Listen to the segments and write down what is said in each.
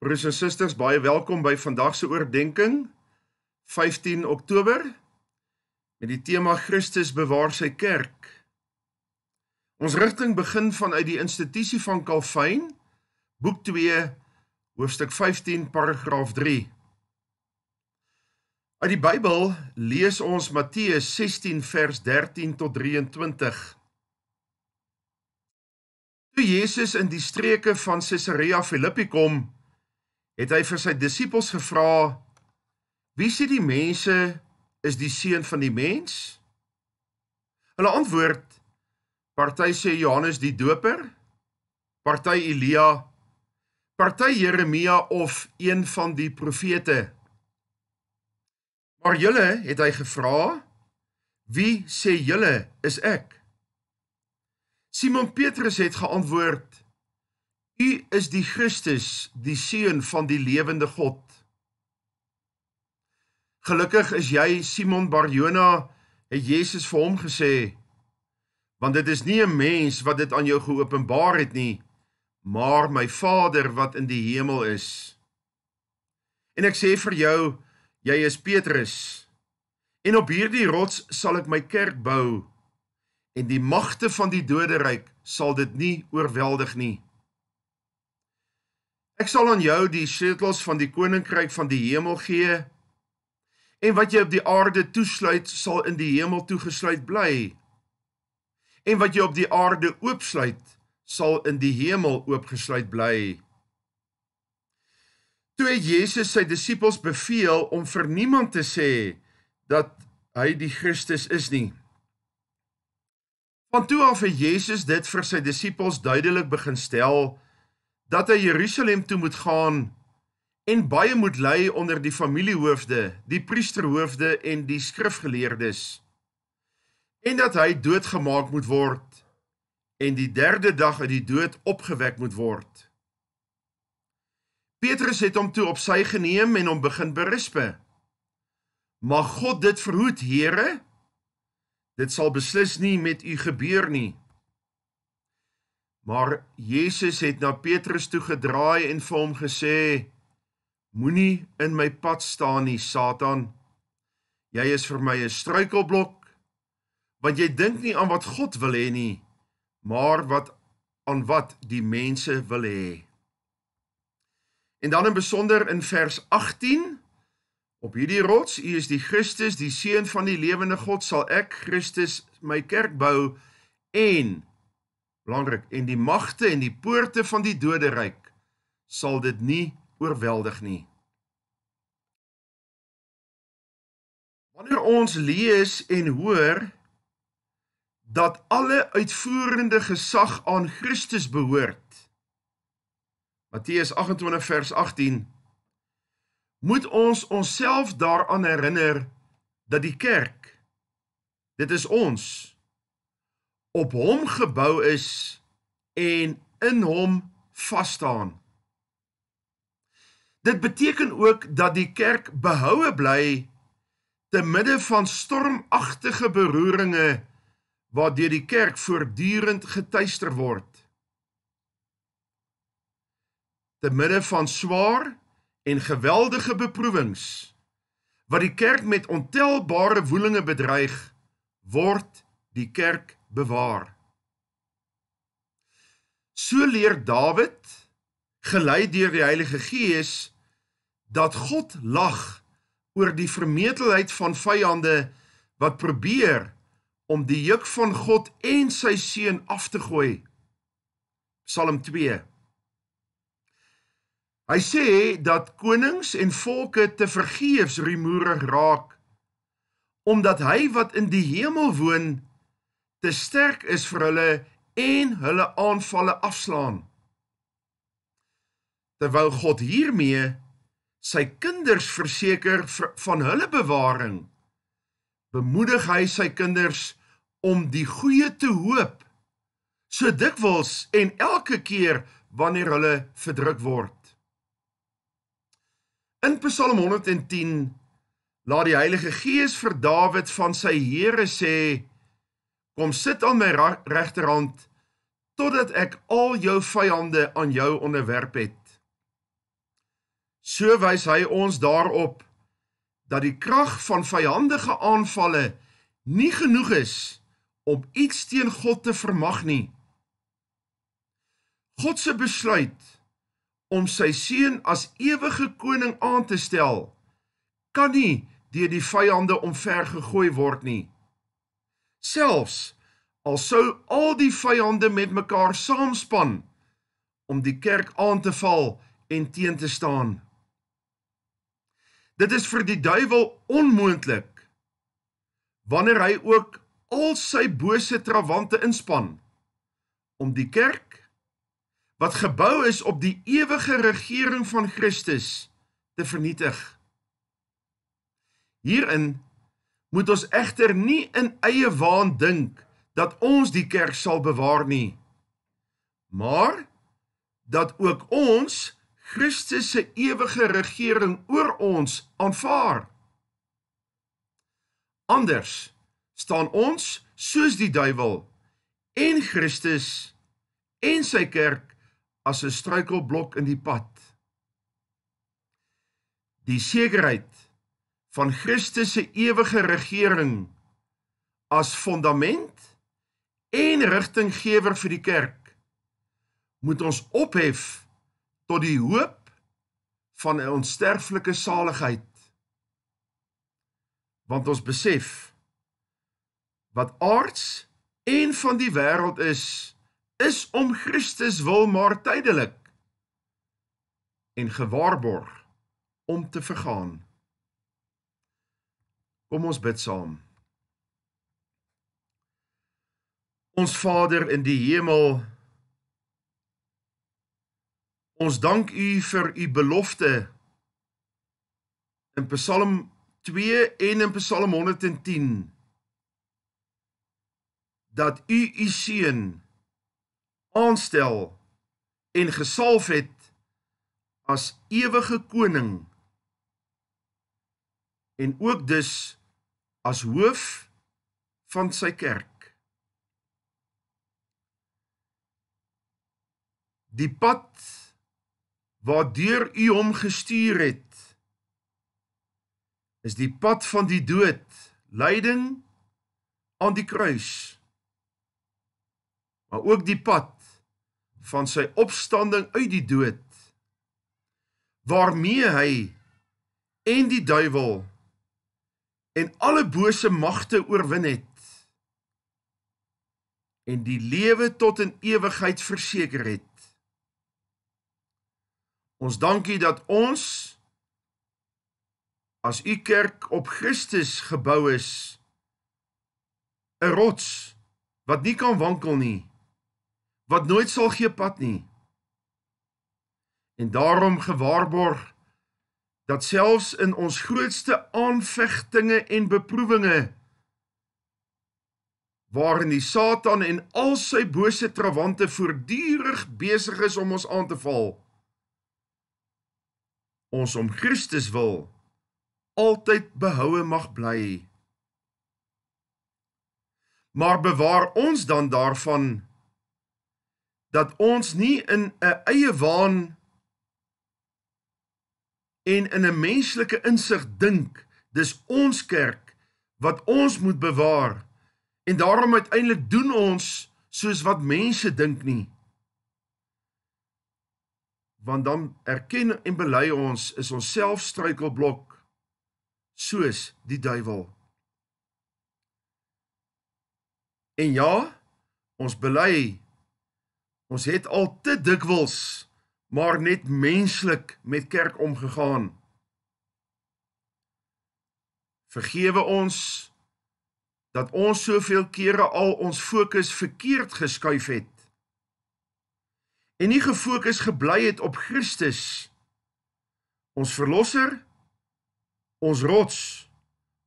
Broers en susters, baie welkom by vandag se oordeenking. 15 Oktober met die tema Christus bewaar sy kerk. Ons rigting begin vanuit die institusie van Calvin, boek 2, hoofstuk 15, paragraaf 3. Uit die Bybel lees ons Matteus 16 vers 13 tot 23. Toe Jesus in die streke van Caesarea Philippi kom, het hy vir sy disippels gevra: "Wie sê die mense is die seun van die mens?" Hulle antwoord: "Party sê Johannes die Doper, party Elia, party Jeremia of een van die profete." Maar julle het hy gevra: "Wie sê julle is ek?" Simon Petrus het geantwoord: U is die Christus, die seun van die lewende God. Gelukkig is jy Simon Barjona, het Jesus vir hom gesê, want dit is nie 'n mens wat dit aan jou geopenbaar het nie, maar my Vader wat in die hemel is. En ek sê vir jou, jy is Petrus. En op hierdie rots sal ek my kerk bou en die magte van die doderyk sal dit nie oorweldig nie. Ek sal aan jou die sleutels van die koninkryk van die hemel gee. En wat jy op die aarde toesluit, sal in die hemel toegesluit bly. En wat jy op die aarde oopsluit, sal in die hemel oopgesluit bly. Toe het Jesus sy disippels beveel om vir niemand te sê dat hy die Christus is nie. Van toe af het Jesus dit vir sy disippels duidelik begin stel dat hy Jerusalem toe moet gaan en baie moet ly onder die familiehoofde, die priesterhoofde en die skrifgeleerdes en dat hy doodgemaak moet word en die derde dag uit die dood opgewek moet word. Petrus het hom toe op sy geneem en hom begin berispe. Mag God dit verhoed, Here? Dit sal beslis nie met u gebeur nie. Maar Jesus het na Petrus toe gedraai en vir hom gesê: Moenie in my pad staan nie, Satan. Jy is vir my 'n struikelblok, want jy dink nie aan wat God wil hê nie, maar wat aan wat die mense wil hê. En dan in besonder in vers 18 op hierdie rots, U is die Christus, die seun van die lewende God, sal ek Christus my kerk bou en belangrik en die magte en die poorte van die doderyk sal dit nie oorweldig nie. Wanneer ons lees en hoor dat alle uitvoerende gesag aan Christus behoort. Matteus 28 vers 18 moet ons onsself daaraan herinner dat die kerk dit is ons op hom gebou is en in hom vas staan. Dit beteken ook dat die kerk behoue bly te midde van stormagtige beroeringe waardeur die kerk voortdurend getuister word. Te midde van swaar en geweldige beproewings wat die kerk met ontelbare woelinge bedreig, word die kerk bewaar. So leer Dawid, gelei deur die Heilige Gees, dat God lag oor die vermetelheid van vyande wat probeer om die juk van God en sy seun af te gooi. Psalm 2. Hy sê dat konings en volke te vergeefs rumoerig raak omdat hy wat in die hemel woon te sterk is vir hulle en hulle aanvalle afslaan. Terwyl God hiermee sy kinders verseker van hulle bewaring, bemoedig hy sy kinders om die goeie te hoop so dikwels en elke keer wanneer hulle verdruk word. In Psalm 110 laat die Heilige Gees vir Dawid van sy Here sê: Kom sit aan my regterhand totdat ek al jou vyande aan jou onderwerp het. So wys hy ons daarop dat die krag van vyandige aanvalle nie genoeg is om iets teen God te vermag nie. God se besluit om sy seun as ewige koning aan te stel kan nie deur die vyande omvergegooi word nie selfs al sou al die vyande met mekaar saamspan om die kerk aan te val en teen te staan. Dit is vir die duiwel onmoontlik wanneer hy ook al sy bose trawante inspan om die kerk wat gebou is op die ewige regering van Christus te vernietig. Hierin moet ons egter nie in eie waan dink dat ons die kerk sal bewaar nie maar dat ook ons Christus se ewige regering oor ons aanvaar anders staan ons soos die duiwel en Christus en sy kerk as 'n struikelblok in die pad die sekerheid van Christus se ewige regering as fundament en rigtinggewer vir die kerk moet ons ophef tot die hoop van 'n onsterflike saligheid want ons besef wat aards en van die wêreld is is om Christus wil maar tydelik en gewaarborg om te vergaan Kom ons bid saam. Ons Vader in die hemel, ons dank U vir U belofte in Psalm 2 en in Psalm 110 dat U U seun aanstel en gesalf het as ewige koning en ook dus as hoof van sy kerk. Die pad waardeur u hom gestuur het is die pad van die dood, lyding aan die kruis. Maar ook die pad van sy opstanding uit die dood waarmee hy en die duiwel en alle bose magte oorwin het en die lewe tot in ewigheid verseker het. Ons dankie dat ons as u kerk op Christus gebou is 'n rots wat nie kan wankel nie wat nooit sal gee pad nie en daarom gewaarborg dat selfs in ons grootste aanvegtinge en beproewinge waarin die Satan en al sy bose trawante voortdurend besig is om ons aan te val ons om Christus wil altyd behoue mag bly maar bewaar ons dan daarvan dat ons nie in 'n eie waan en in 'n menslike insig dink, dis ons kerk wat ons moet bewaar. En daarom uiteindelik doen ons soos wat mense dink nie. Want dan erken en bely ons is ons self struikelblok soos die duiwel. En ja, ons bely ons het al te dikwels maar net menslik met kerk omgegaan. Vergewe ons dat ons soveel kere al ons fokus verkeerd geskuif het en nie gefokus gebly het op Christus ons verlosser ons rots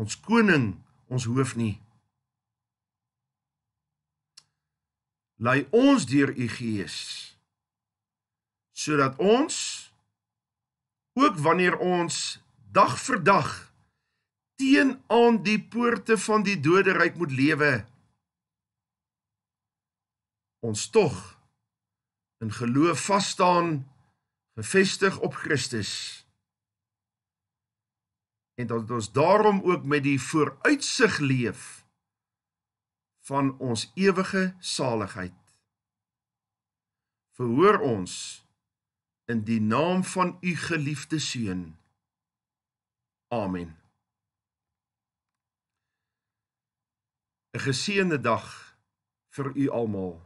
ons koning ons hoof nie lei ons deur u gees die sodat ons ook wanneer ons dag vir dag teen aan die poorte van die doderyk moet lewe ons tog in geloof vas staan gefestig op Christus en dat ons daarom ook met die vooruitsig leef van ons ewige saligheid verhoor ons in die naam van u geliefde seun. Amen. 'n Geseënde dag vir u almal.